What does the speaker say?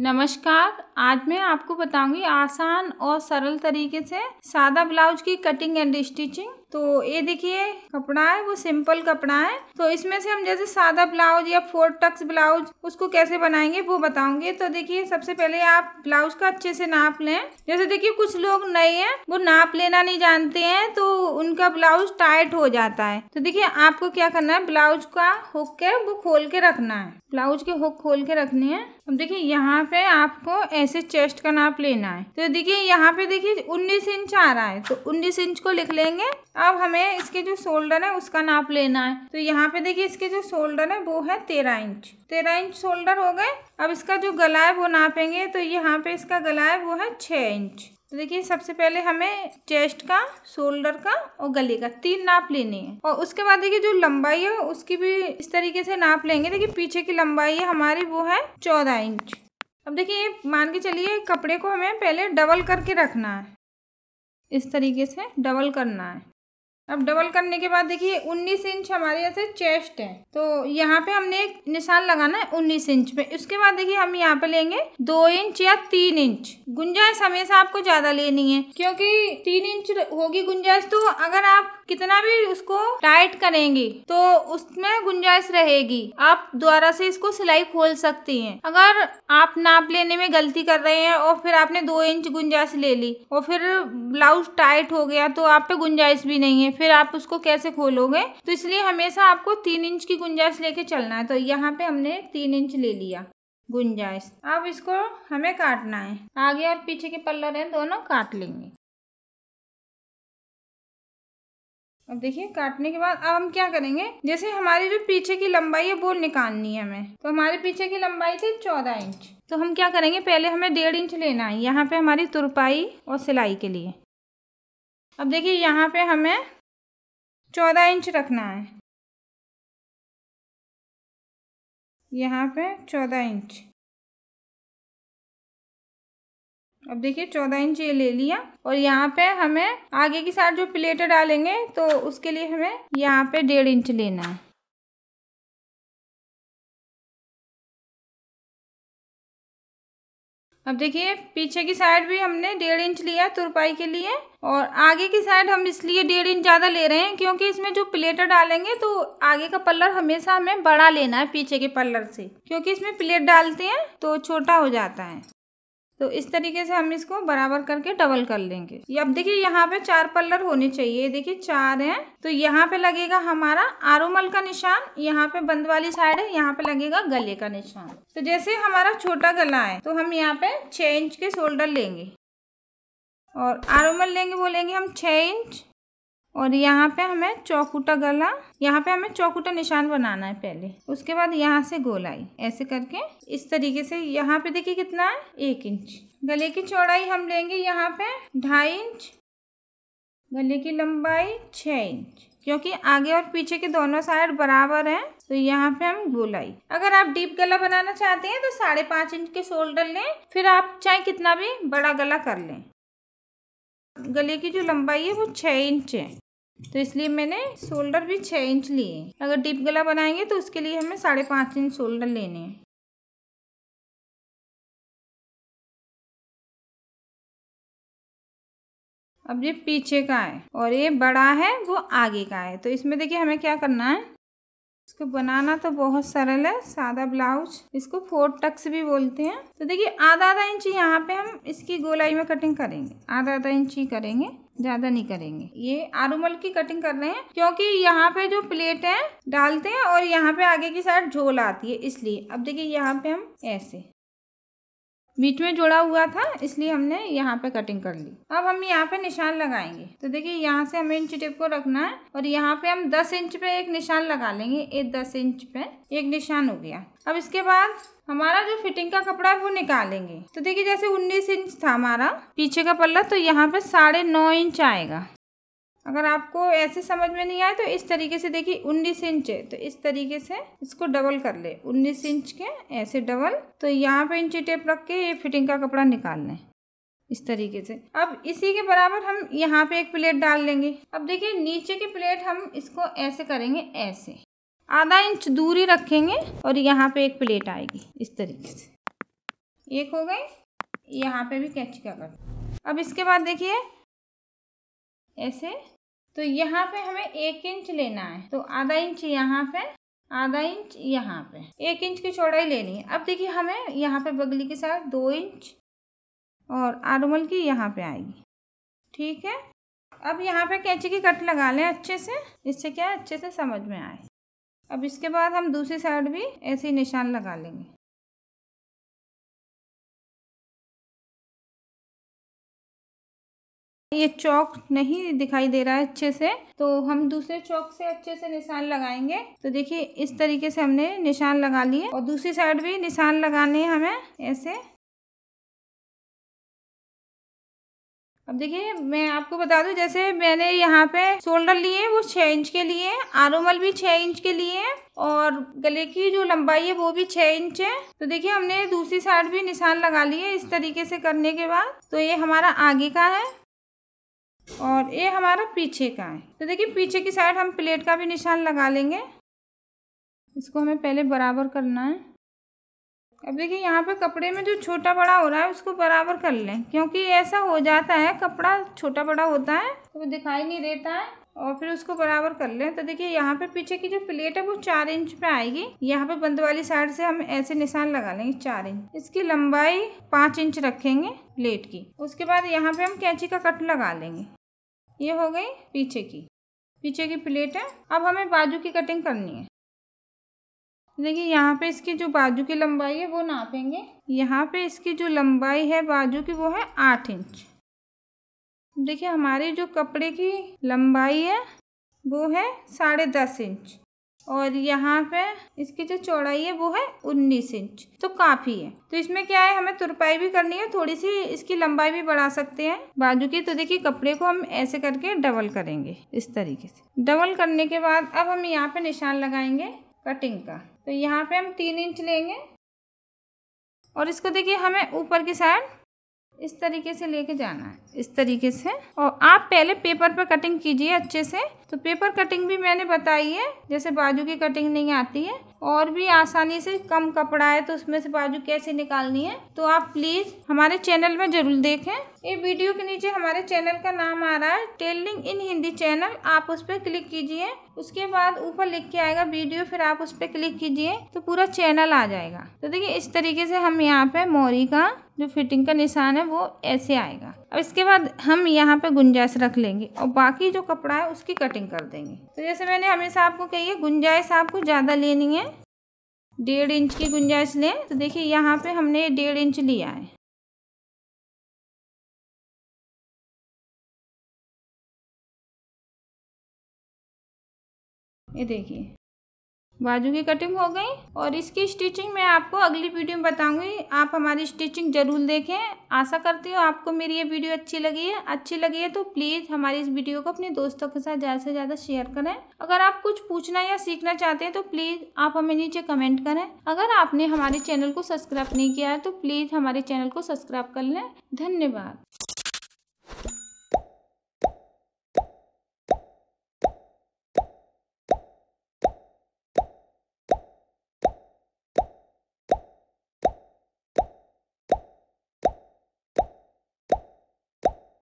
नमस्कार आज मैं आपको बताऊंगी आसान और सरल तरीके से सादा ब्लाउज की कटिंग एंड स्टिचिंग तो ये देखिए कपड़ा है वो सिंपल कपड़ा है तो इसमें से हम जैसे सादा ब्लाउज या फोर टक्स ब्लाउज उसको कैसे बनाएंगे वो बताऊंगे तो देखिए सबसे पहले आप ब्लाउज का अच्छे से नाप लें जैसे देखिए कुछ लोग नए हैं वो नाप लेना नहीं जानते हैं तो उनका ब्लाउज टाइट हो जाता है तो देखिए आपको क्या करना है ब्लाउज का हुक है वो खोल के रखना है ब्लाउज के हुक खोल के रखने हैं अब देखिए यहाँ पे आपको ऐसे चेस्ट का नाप लेना है तो देखिए यहाँ पे देखिए 19 इंच आ रहा है तो 19 इंच को लिख लेंगे अब हमें इसके जो शोल्डर है उसका नाप लेना है तो यहाँ पे देखिए इसके जो शोल्डर है वो है तेरह इंच तेरह इंच शोल्डर हो गए अब इसका जो गला है वो नापेंगे तो यहाँ पे इसका गला है वो है छः इंच तो देखिए सबसे पहले हमें चेस्ट का शोल्डर का और गले का तीन नाप लेने हैं और उसके बाद देखिए जो लंबाई है उसकी भी इस तरीके से नाप लेंगे देखिए पीछे की लंबाई है हमारी वो है चौदह इंच अब देखिए मान के चलिए कपड़े को हमें पहले डबल करके रखना है इस तरीके से डबल करना है अब डबल करने के बाद देखिए 19 इंच हमारे यहाँ से चेस्ट है तो यहाँ पे हमने एक निशान लगाना है 19 इंच पे उसके बाद देखिए हम यहाँ पे लेंगे दो इंच या तीन इंच गुंजाइश हमेशा आपको ज्यादा लेनी है क्योंकि तीन इंच होगी गुंजाइश तो अगर आप कितना भी उसको टाइट करेंगे तो उसमें गुंजाइश रहेगी आप दोबारा से इसको सिलाई खोल सकती हैं अगर आप नाप लेने में गलती कर रहे हैं और फिर आपने दो इंच गुंजाइश ले ली और फिर ब्लाउज टाइट हो गया तो आप पे गुंजाइश भी नहीं है फिर आप उसको कैसे खोलोगे तो इसलिए हमेशा आपको तीन इंच की गुंजाइश लेके चलना है तो यहाँ पे हमने तीन इंच ले लिया गुंजाइश अब इसको हमें काटना है आगे और पीछे के पल्लर हैं दोनों काट लेंगे अब देखिए काटने के बाद अब हम क्या करेंगे जैसे हमारी जो पीछे की लंबाई है वो निकालनी है हमें तो हमारे पीछे की लंबाई थी चौदह इंच तो हम क्या करेंगे पहले हमें डेढ़ इंच लेना है यहाँ पे हमारी तुरपाई और सिलाई के लिए अब देखिए यहाँ पे हमें चौदह इंच रखना है यहाँ पे चौदह इंच अब देखिए चौदह इंच ये ले लिया और यहाँ पे हमें आगे की साइड जो प्लेटें डालेंगे तो उसके लिए हमें यहाँ पे डेढ़ इंच लेना है अब देखिए पीछे की साइड भी हमने डेढ़ इंच लिया तुरपाई के लिए और आगे की साइड हम इसलिए डेढ़ इंच ज़्यादा ले रहे हैं क्योंकि इसमें जो प्लेटर डालेंगे तो आगे का पल्लर हमेशा हमें बड़ा लेना है पीछे के पल्लर से क्योंकि इसमें प्लेट डालते हैं तो छोटा हो जाता है तो इस तरीके से हम इसको बराबर करके डबल कर लेंगे अब देखिए यहाँ पे चार पल्लर होने चाहिए देखिए चार है तो यहाँ पे लगेगा हमारा आरोमल का निशान यहाँ पे बंद वाली साइड है यहाँ पे लगेगा गले का निशान तो जैसे हमारा छोटा गला है तो हम यहाँ पे छः इंच के शोल्डर लेंगे और आरोमल लेंगे बोलेंगे हम छः इंच और यहाँ पे हमें चौकुटा गला यहाँ पे हमें चौकुटा निशान बनाना है पहले उसके बाद यहाँ से गोलाई ऐसे करके इस तरीके से यहाँ पे देखिए कितना है एक इंच गले की चौड़ाई हम लेंगे यहाँ पे ढाई इंच गले की लंबाई छः इंच क्योंकि आगे और पीछे के दोनों साइड बराबर हैं तो यहाँ पे हम गोलाई अगर आप डीप गला बनाना चाहते हैं तो साढ़े पाँच इंच के शोल्डर लें फिर आप चाहे कितना भी बड़ा गला कर लें गले की जो लंबाई है वो छः इंच है तो इसलिए मैंने शोल्डर भी छः इंच लिए अगर डीप गला बनाएंगे तो उसके लिए हमें साढ़े पाँच इंच शोल्डर लेने अब ये पीछे का है और ये बड़ा है वो आगे का है तो इसमें देखिए हमें क्या करना है इसको बनाना तो बहुत सरल है सादा ब्लाउज इसको फोर टक्स भी बोलते हैं तो देखिए आधा आधा इंच यहाँ पे हम इसकी गोलाई में कटिंग करेंगे आधा आधा इंच ही करेंगे ज़्यादा नहीं करेंगे ये आरूमल की कटिंग कर रहे हैं क्योंकि यहाँ पे जो प्लेट है डालते हैं और यहाँ पे आगे की साइड झोल आती है इसलिए अब देखिए यहाँ पे हम ऐसे बीच में जोड़ा हुआ था इसलिए हमने यहाँ पे कटिंग कर ली अब हम यहाँ पे निशान लगाएंगे तो देखिए यहाँ से हमें इंच टेप को रखना है और यहाँ पे हम 10 इंच पे एक निशान लगा लेंगे एक 10 इंच पे एक निशान हो गया अब इसके बाद हमारा जो फिटिंग का कपड़ा है वो निकालेंगे तो देखिए जैसे 19 इंच था हमारा पीछे का पल्ला तो यहाँ पे साढ़े नौ इंच आएगा अगर आपको ऐसे समझ में नहीं आए तो इस तरीके से देखिए उन्नीस इंच है तो इस तरीके से इसको डबल कर ले उन्नीस इंच के ऐसे डबल तो यहाँ पे इंची टेप रख के ये फिटिंग का कपड़ा निकाल लें इस तरीके से अब इसी के बराबर हम यहाँ पे एक प्लेट डाल लेंगे अब देखिए नीचे की प्लेट हम इसको ऐसे करेंगे ऐसे आधा इंच दूरी रखेंगे और यहाँ पर एक प्लेट आएगी इस तरीके से एक हो गई यहाँ पर भी कैच का कर अब इसके बाद देखिए ऐसे तो यहाँ पे हमें एक इंच लेना है तो आधा इंच यहाँ पे आधा इंच यहाँ पे एक इंच की चौड़ाई लेनी है अब देखिए हमें यहाँ पे बगली के साथ दो इंच और आरमल की यहाँ पे आएगी ठीक है अब यहाँ पे कैंची की कट लगा लें अच्छे से इससे क्या अच्छे से समझ में आए अब इसके बाद हम दूसरी साइड भी ऐसे ही निशान लगा लेंगे ये चौक नहीं दिखाई दे रहा है अच्छे से तो हम दूसरे चौक से अच्छे से निशान लगाएंगे तो देखिए इस तरीके से हमने निशान लगा लिए और दूसरी साइड भी निशान लगाने हमें ऐसे अब देखिए मैं आपको बता दूं जैसे मैंने यहाँ पे शोल्डर लिए वो छः इंच के लिए आरोमल भी छः इंच के लिए और गले की जो लंबाई है वो भी छः इंच है तो देखिए हमने दूसरी साइड भी निशान लगा लिए इस तरीके से करने के बाद तो ये हमारा आगे का है और ये हमारा पीछे का है तो देखिए पीछे की साइड हम प्लेट का भी निशान लगा लेंगे इसको हमें पहले बराबर करना है अब देखिए यहाँ पे कपड़े में जो छोटा बड़ा हो रहा है उसको बराबर कर लें क्योंकि ऐसा हो जाता है कपड़ा छोटा बड़ा होता है तो वो दिखाई नहीं देता है और फिर उसको बराबर कर लें तो देखिए यहाँ पे पीछे की जो प्लेट है वो चार इंच पे आएगी यहाँ पे बंद वाली साइड से हम ऐसे निशान लगा लेंगे चार इंच इसकी लंबाई पाँच इंच रखेंगे प्लेट की उसके बाद यहाँ पे हम कैंची का कट लगा लेंगे ये हो गई पीछे की पीछे की प्लेट है अब हमें बाजू की कटिंग करनी है देखिए यहाँ पे इसकी जो बाजू की लंबाई है वो नापेंगे यहाँ पे इसकी जो लंबाई है बाजू की वो है आठ इंच देखिए हमारे जो कपड़े की लंबाई है वो है साढ़े दस इंच और यहाँ पे इसकी जो चौड़ाई है वो है उन्नीस इंच तो काफ़ी है तो इसमें क्या है हमें तुरपाई भी करनी है थोड़ी सी इसकी लंबाई भी बढ़ा सकते हैं बाजू की तो देखिए कपड़े को हम ऐसे करके डबल करेंगे इस तरीके से डबल करने के बाद अब हम यहाँ पे निशान लगाएंगे कटिंग का तो यहाँ पे हम तीन इंच लेंगे और इसको देखिए हमें ऊपर की साइड इस तरीके से लेके जाना है इस तरीके से और आप पहले पेपर पर कटिंग कीजिए अच्छे से तो पेपर कटिंग भी मैंने बताई है जैसे बाजू की कटिंग नहीं आती है और भी आसानी से कम कपड़ा है तो उसमें से बाजू कैसे निकालनी है तो आप प्लीज़ हमारे चैनल में ज़रूर देखें ये वीडियो के नीचे हमारे चैनल का नाम आ रहा है टेलरिंग इन हिंदी चैनल आप उस पर क्लिक कीजिए उसके बाद ऊपर लिख के आएगा वीडियो फिर आप उस पर क्लिक कीजिए तो पूरा चैनल आ जाएगा तो देखिए इस तरीके से हम यहाँ पे मोरी का जो फिटिंग का निशान है वो ऐसे आएगा अब इसके बाद हम यहाँ पे गुंजाइश रख लेंगे और बाकी जो कपड़ा है उसकी कटिंग कर देंगे तो जैसे मैंने हमेशा आपको कही है गुंजाइश आपको ज़्यादा लेनी है डेढ़ इंच की गुंजाइश लें तो देखिए यहाँ पे हमने डेढ़ इंच लिया है ये देखिए बाजू की कटिंग हो गई और इसकी स्टिचिंग मैं आपको अगली वीडियो में बताऊंगी आप हमारी स्टिचिंग जरूर देखें आशा करती हूँ आपको मेरी ये वीडियो अच्छी लगी है अच्छी लगी है तो प्लीज़ हमारी इस वीडियो को अपने दोस्तों के साथ ज़्यादा से ज़्यादा शेयर करें अगर आप कुछ पूछना या सीखना चाहते हैं तो प्लीज़ आप हमें नीचे कमेंट करें अगर आपने हमारे चैनल को सब्सक्राइब नहीं किया है तो प्लीज़ हमारे चैनल को सब्सक्राइब कर लें धन्यवाद